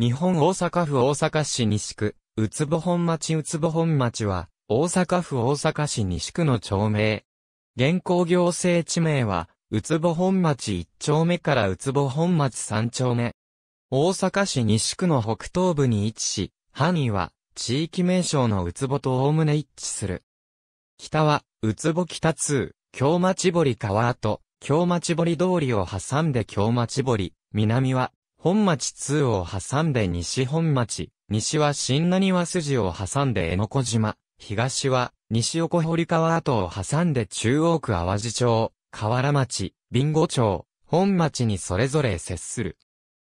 日本大阪府大阪市西区、うつぼ本町うつぼ本町は、大阪府大阪市西区の町名。現行行政地名は、うつぼ本町1丁目からうつぼ本町3丁目。大阪市西区の北東部に位置し、範囲は、地域名称のうつぼとむね一致する。北は、うつぼ北通、京町堀川跡、京町堀通りを挟んで京町堀、南は、本町2を挟んで西本町、西は新浪和筋を挟んで江ノ小島、東は西横堀川跡を挟んで中央区淡路町、河原町、備後町、本町にそれぞれ接する。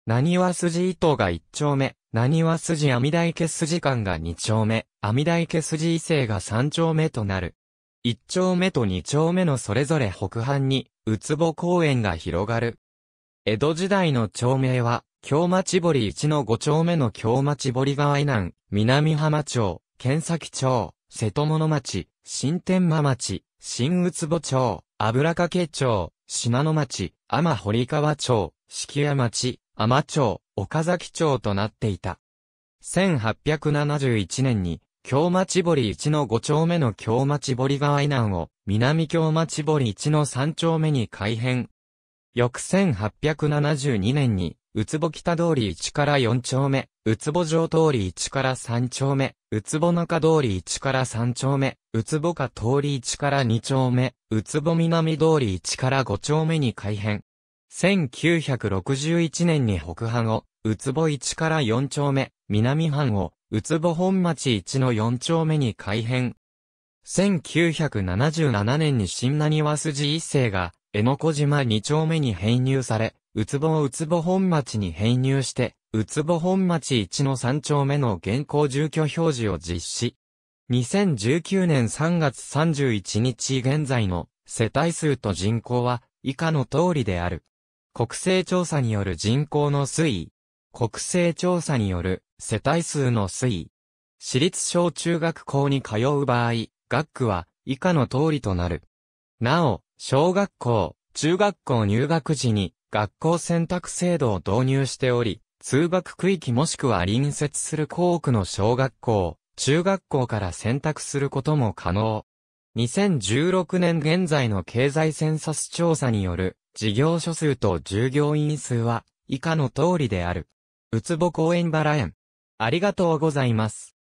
何は筋伊東が1丁目、何は筋網大家筋間が2丁目、網大家筋伊勢が3丁目となる。1丁目と2丁目のそれぞれ北半に、うつぼ公園が広がる。江戸時代の町名は、京町堀一の五丁目の京町堀川以南、南浜町、剣崎町、瀬戸物町、新天間町、新宇都町、油掛町、島野町、天堀川町、敷屋町、天町、岡崎町となっていた。1871年に、京町堀一の五丁目の京町堀川以南を、南京町堀一の三丁目に改編、翌1872年に、うつぼ北通り1から4丁目、うつぼ城通り1から3丁目、うつぼ中通り1から3丁目、うつぼ下通り1から2丁目、うつぼ南通り1から5丁目に改編。1961年に北半を、うつぼ1から4丁目、南半を、うつぼ本町1の4丁目に改編。1977年に新な和筋一世が、江ノ小島2丁目に編入され、うつぼをうつぼ本町に編入して、うつぼ本町1の3丁目の現行住居表示を実施。2019年3月31日現在の世帯数と人口は以下の通りである。国勢調査による人口の推移。国勢調査による世帯数の推移。私立小中学校に通う場合、学区は以下の通りとなる。なお、小学校、中学校入学時に学校選択制度を導入しており、通学区域もしくは隣接する校区の小学校、中学校から選択することも可能。2016年現在の経済センサス調査による事業所数と従業員数は以下の通りである。うつぼ公園バラ園。ありがとうございます。